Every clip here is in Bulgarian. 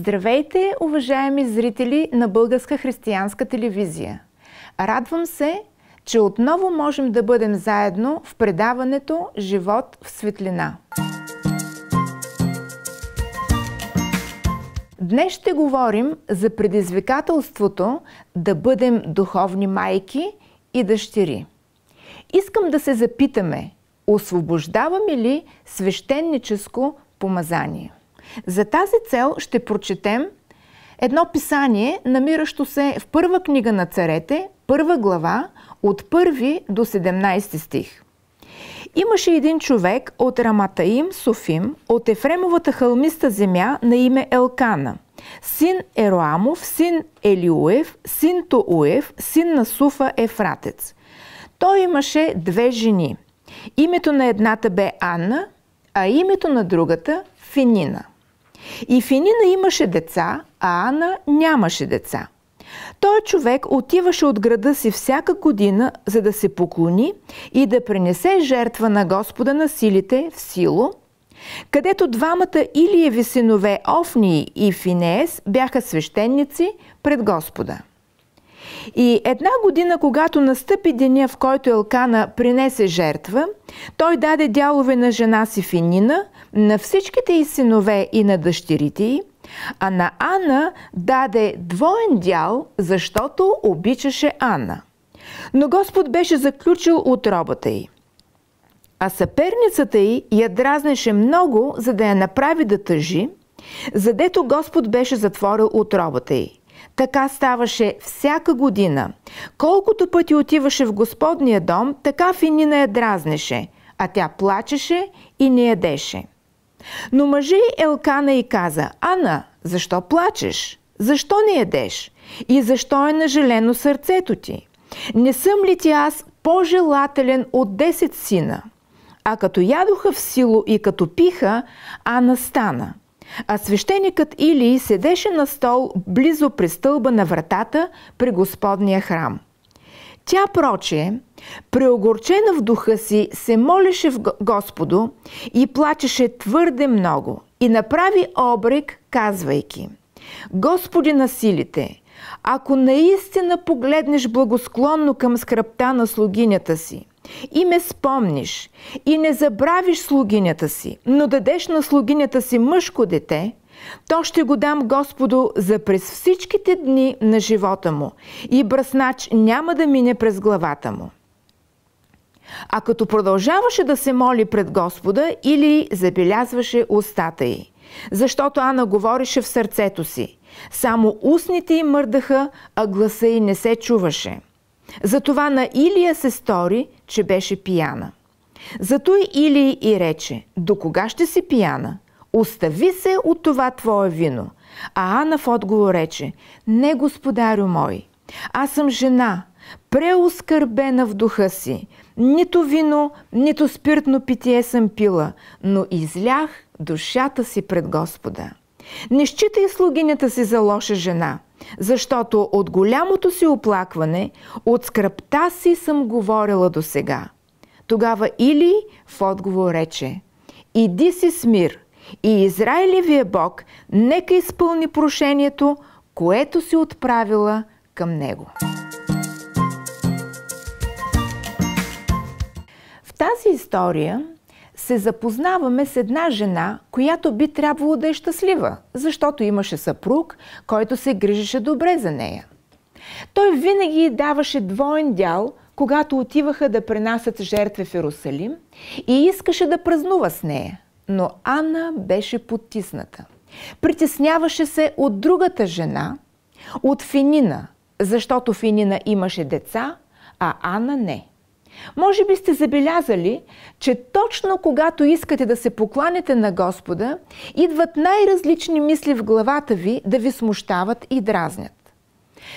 Здравейте, уважаеми зрители на Българска християнска телевизия! Радвам се, че отново можем да бъдем заедно в предаването Живот в светлина. Днес ще говорим за предизвикателството да бъдем духовни майки и дъщери. Искам да се запитаме, освобождаваме ли свещенническо помазание? За тази цел ще прочетем едно писание, намиращо се в първа книга на царете, първа глава, от 1 до 17 стих. Имаше един човек от Раматаим Софим, от Ефремовата хълмиста земя на име Елкана, син Ероамов, син Елиуев, син Тоуев, син на Суфа Ефратец. Той имаше две жени. Името на едната бе Анна, а името на другата – Финина. И Финина имаше деца, а Ана нямаше деца. Той човек отиваше от града си всяка година, за да се поклони и да принесе жертва на Господа на силите в сило, където двамата Илиеви синове Офнии и Финеес бяха свещеници пред Господа. И една година, когато настъпи деня, в който Елкана принесе жертва, той даде дялове на жена си Финина, на всичките й синове и на дъщерите й, а на Анна даде двоен дял, защото обичаше Анна. Но Господ беше заключил отробата й. А съперницата й я дразнеше много, за да я направи да тъжи, задето Господ беше затворил отробата й. Така ставаше всяка година. Колкото пъти отиваше в Господния дом, така Финина я дразнеше, а тя плачеше и не ядеше. Но мъже Елкана и каза, Ана, защо плачеш? Защо не ядеш? И защо е нажалено сърцето ти? Не съм ли ти аз по-желателен от 10 сина? А като ядоха в сило и като пиха, Ана стана. А свещеникът Илий седеше на стол близо при стълба на вратата при Господния храм – тя, проче, преогорчена в духа си, се молеше в Господу и плачеше твърде много и направи обрек, казвайки «Господи на силите, ако наистина погледнеш благосклонно към скръпта на слугинята си, и ме спомниш, и не забравиш слугинята си, но дадеш на слугинята си мъжко дете, то ще го дам Господу за през всичките дни на живота му и браснач няма да мине през главата му. А като продължаваше да се моли пред Господа, или забелязваше устата й, защото Ана говореше в сърцето си. Само устните й мърдаха, а гласа й не се чуваше. Затова на Илия се стори, че беше пияна. Зато и Илий и рече, до кога ще си пияна? Остави се от това твое вино. А Ана в отговор рече, не господарю мой, аз съм жена, преоскърбена в духа си. Нито вино, нито спиртно питие съм пила, но излях душата си пред Господа. Не считай слугинята си за лоша жена, защото от голямото си оплакване, от скръпта си съм говорила до сега. Тогава Или в отговор рече, иди си с мир – и Израилевия Бог нека изпълни прошението, което си отправила към него. В тази история се запознаваме с една жена, която би трябвало да е щастлива, защото имаше съпруг, който се грижеше добре за нея. Той винаги даваше двоен дял, когато отиваха да пренасят жертви в Иерусалим и искаше да празнува с нея – но Анна беше потисната. Притесняваше се от другата жена, от Финина, защото Финина имаше деца, а Анна не. Може би сте забелязали, че точно когато искате да се покланете на Господа, идват най-различни мисли в главата ви да ви смущават и дразнят.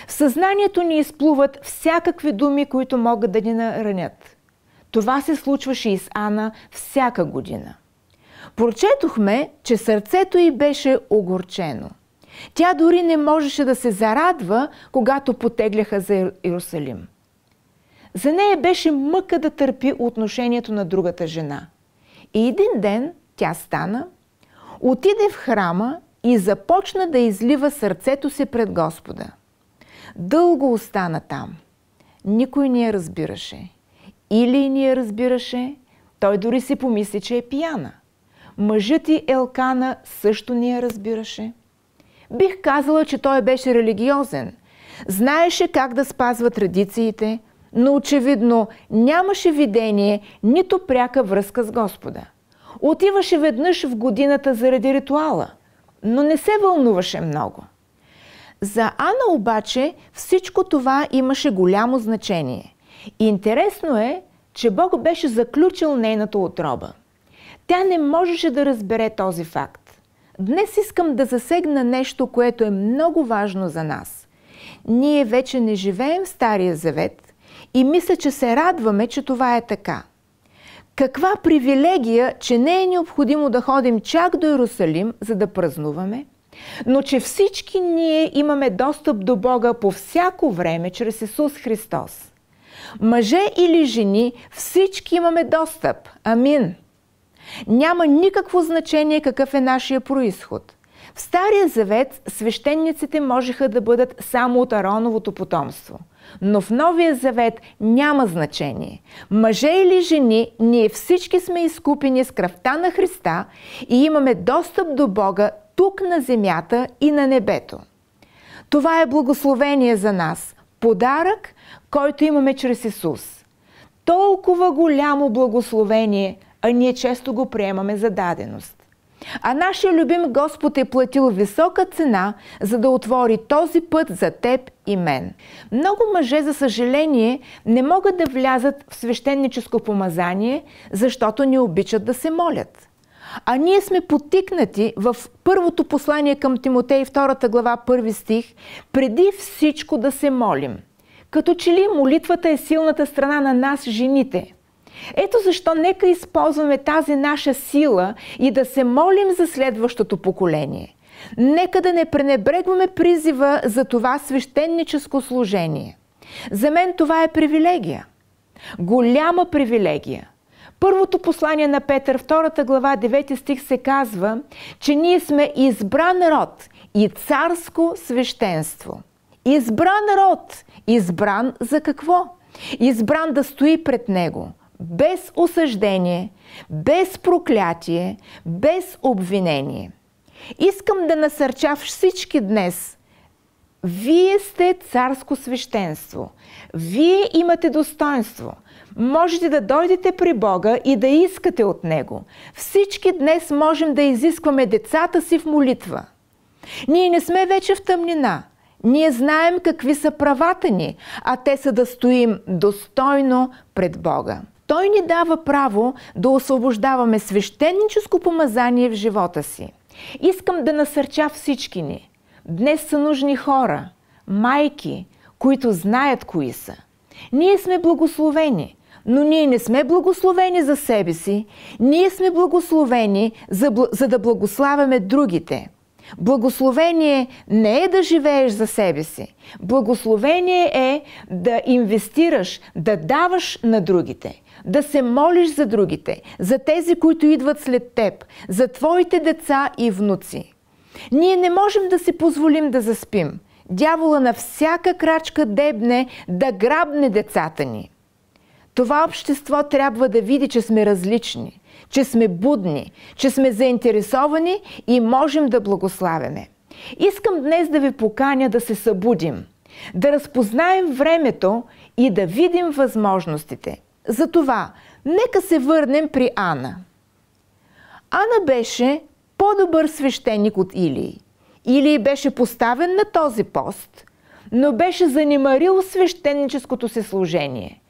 В съзнанието ни изплуват всякакви думи, които могат да ни наранят. Това се случваше и с Ана всяка година. Прочетохме, че сърцето й беше огорчено. Тя дори не можеше да се зарадва, когато потегляха за Иерусалим. За нея беше мъка да търпи отношението на другата жена. И един ден тя стана, отиде в храма и започна да излива сърцето си пред Господа. Дълго остана там. Никой не я разбираше. Или не я разбираше, той дори си помисли, че е пияна – Мъжът и Елкана също ни я разбираше. Бих казала, че той беше религиозен. Знаеше как да спазва традициите, но очевидно нямаше видение, нито пряка връзка с Господа. Отиваше веднъж в годината заради ритуала, но не се вълнуваше много. За Ана обаче всичко това имаше голямо значение. Интересно е, че Бог беше заключил нейната отроба – тя не можеше да разбере този факт. Днес искам да засегна нещо, което е много важно за нас. Ние вече не живеем в Стария Завет и мисля, че се радваме, че това е така. Каква привилегия, че не е необходимо да ходим чак до Иерусалим, за да празнуваме, но че всички ние имаме достъп до Бога по всяко време чрез Исус Христос. Мъже или жени, всички имаме достъп. Амин. Няма никакво значение какъв е нашия происход. В Стария завет свещениците можеха да бъдат само от Ароновото потомство. Но в Новия завет няма значение. Мъже или жени, ние всички сме изкупени с кръвта на Христа и имаме достъп до Бога тук на земята и на небето. Това е благословение за нас, подарък, който имаме чрез Исус. Толкова голямо благословение – а ние често го приемаме за даденост. А нашия любим Господ е платил висока цена, за да отвори този път за теб и мен. Много мъже, за съжаление, не могат да влязат в свещеническо помазание, защото не обичат да се молят. А ние сме потикнати в първото послание към Тимотей, 2 глава, 1 стих, преди всичко да се молим. Като че ли молитвата е силната страна на нас, жените – ето защо нека използваме тази наша сила и да се молим за следващото поколение. Нека да не пренебрегваме призива за това свещенническо служение. За мен това е привилегия. Голяма привилегия. Първото послание на Петър, втората глава, 9 стих се казва, че ние сме избран род и царско свещенство. Избран род. Избран за какво? Избран да стои пред него – без осъждение, без проклятие, без обвинение. Искам да насърча всички днес. Вие сте царско свещенство. Вие имате достоинство. Можете да дойдете при Бога и да искате от Него. Всички днес можем да изискваме децата си в молитва. Ние не сме вече в тъмнина. Ние знаем какви са правата ни, а те са да стоим достойно пред Бога той ни дава право да освобождаваме свещеническо помазание в живота си. Искам да насърча всички ни. Днес са нужни хора, майки, които знаят кои са. Ние сме благословени, но ние не сме благословени за себе си, ние сме благословени за, за да благославяме другите – Благословение не е да живееш за себе си. Благословение е да инвестираш, да даваш на другите, да се молиш за другите, за тези, които идват след теб, за твоите деца и внуци. Ние не можем да си позволим да заспим. Дявола на всяка крачка дебне да грабне децата ни. Това общество трябва да види, че сме различни – че сме будни, че сме заинтересовани и можем да благославяме. Искам днес да ви поканя да се събудим, да разпознаем времето и да видим възможностите. Затова, нека се върнем при Ана. Ана беше по-добър свещеник от Илий. Илий беше поставен на този пост, но беше занимарил свещеническото си служение.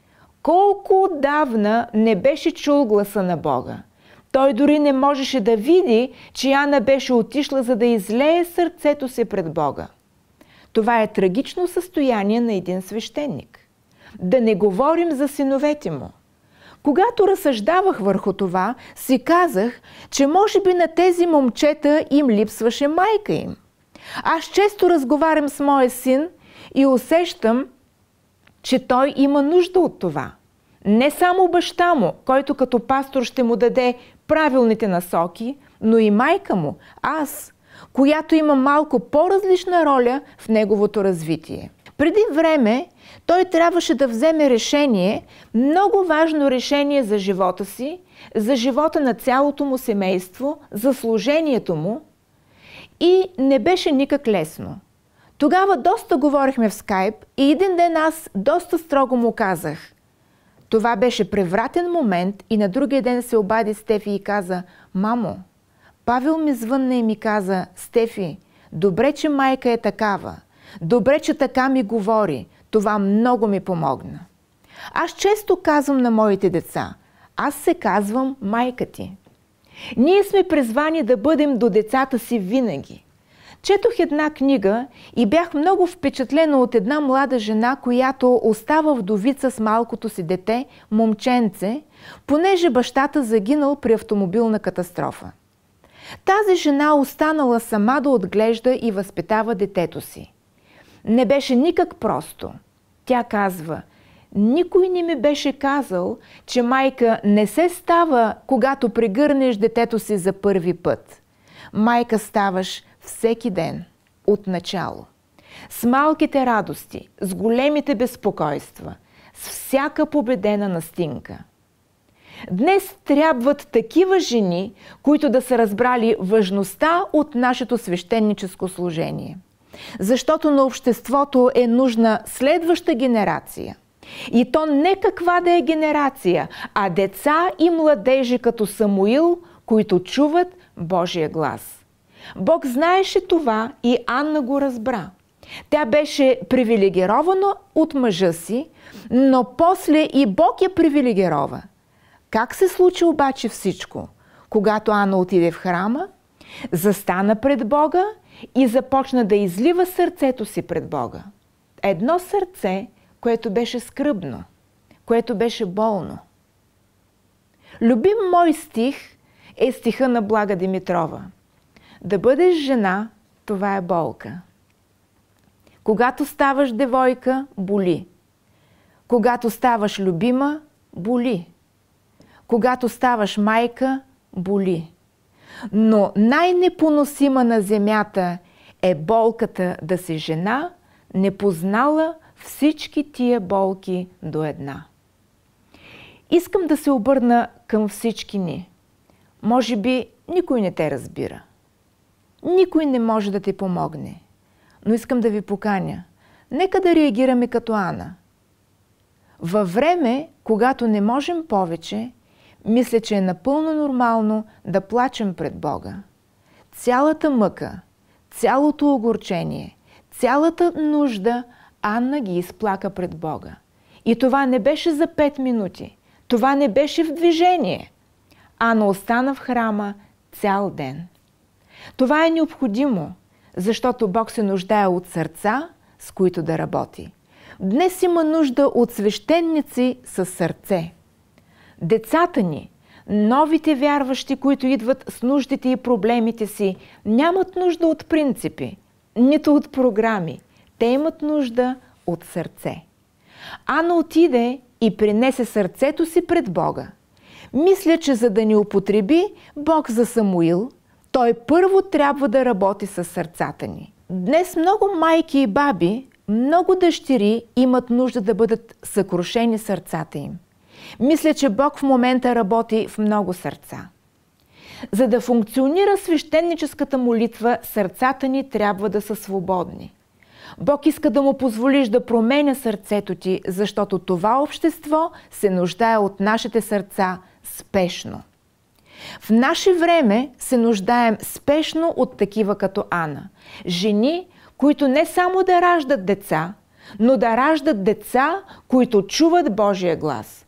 Колко отдавна не беше чул гласа на Бога – той дори не можеше да види, че Яна беше отишла, за да излее сърцето си пред Бога. Това е трагично състояние на един свещеник. Да не говорим за синовете му. Когато разсъждавах върху това, си казах, че може би на тези момчета им липсваше майка им. Аз често разговарям с моя син и усещам, че той има нужда от това. Не само баща му, който като пастор ще му даде правилните насоки, но и майка му, аз, която има малко по-различна роля в неговото развитие. Преди време той трябваше да вземе решение, много важно решение за живота си, за живота на цялото му семейство, за служението му и не беше никак лесно. Тогава доста говорихме в скайп и един ден аз доста строго му казах – това беше превратен момент и на другия ден се обади Стефи и каза «Мамо, Павел ми звънна и ми каза «Стефи, добре, че майка е такава. Добре, че така ми говори. Това много ми помогна». Аз често казвам на моите деца «Аз се казвам майка ти». Ние сме призвани да бъдем до децата си винаги. Четох една книга и бях много впечатлена от една млада жена, която остава вдовица с малкото си дете, момченце, понеже бащата загинал при автомобилна катастрофа. Тази жена останала сама да отглежда и възпитава детето си. Не беше никак просто. Тя казва, никой не ми беше казал, че майка не се става, когато пригърнеш детето си за първи път. Майка ставаш – всеки ден, от начало. С малките радости, с големите безпокойства, с всяка победена настинка. Днес трябват такива жени, които да са разбрали важността от нашето свещеническо служение. Защото на обществото е нужна следваща генерация – и то не каква да е генерация, а деца и младежи като Самуил, които чуват Божия глас. Бог знаеше това и Анна го разбра. Тя беше привилегирована от мъжа си, но после и Бог я привилегирова. Как се случи обаче всичко? Когато Анна отиде в храма, застана пред Бога и започна да излива сърцето си пред Бога. Едно сърце, което беше скръбно, което беше болно. Любим мой стих е стиха на Блага Димитрова – да бъдеш жена, това е болка. Когато ставаш девойка, боли. Когато ставаш любима, боли. Когато ставаш майка, боли. Но най-непоносима на земята е болката да си жена, не познала всички тия болки до една. Искам да се обърна към всички ни. Може би никой не те разбира – никой не може да ти помогне. Но искам да ви поканя. Нека да реагираме като Ана. Във време, когато не можем повече, мисля, че е напълно нормално да плачем пред Бога. Цялата мъка, цялото огорчение, цялата нужда Анна ги изплака пред Бога. И това не беше за пет минути. Това не беше в движение. Анна остана в храма цял ден. Това е необходимо, защото Бог се нуждае от сърца, с които да работи. Днес има нужда от свещеници с сърце. Децата ни, новите вярващи, които идват с нуждите и проблемите си, нямат нужда от принципи, нито от програми. Те имат нужда от сърце. Ана отиде и принесе сърцето си пред Бога. Мисля, че за да ни употреби Бог за Самуил, той първо трябва да работи с сърцата ни. Днес много майки и баби, много дъщери имат нужда да бъдат съкрушени сърцата им. Мисля, че Бог в момента работи в много сърца. За да функционира свещеническата молитва, сърцата ни трябва да са свободни. Бог иска да му позволиш да променя сърцето ти, защото това общество се нуждае от нашите сърца спешно. В наше време се нуждаем спешно от такива като Ана. Жени, които не само да раждат деца, но да раждат деца, които чуват Божия глас.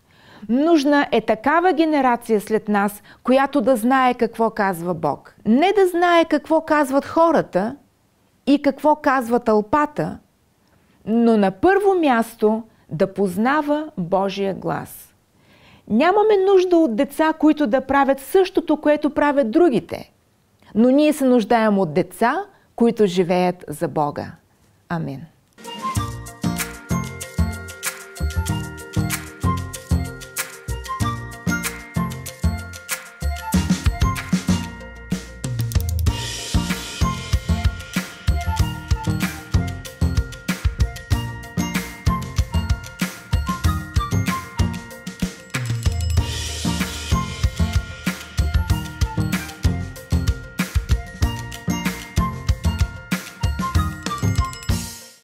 Нужна е такава генерация след нас, която да знае какво казва Бог. Не да знае какво казват хората и какво казва тълпата, но на първо място да познава Божия глас. Нямаме нужда от деца, които да правят същото, което правят другите. Но ние се нуждаем от деца, които живеят за Бога. Амин.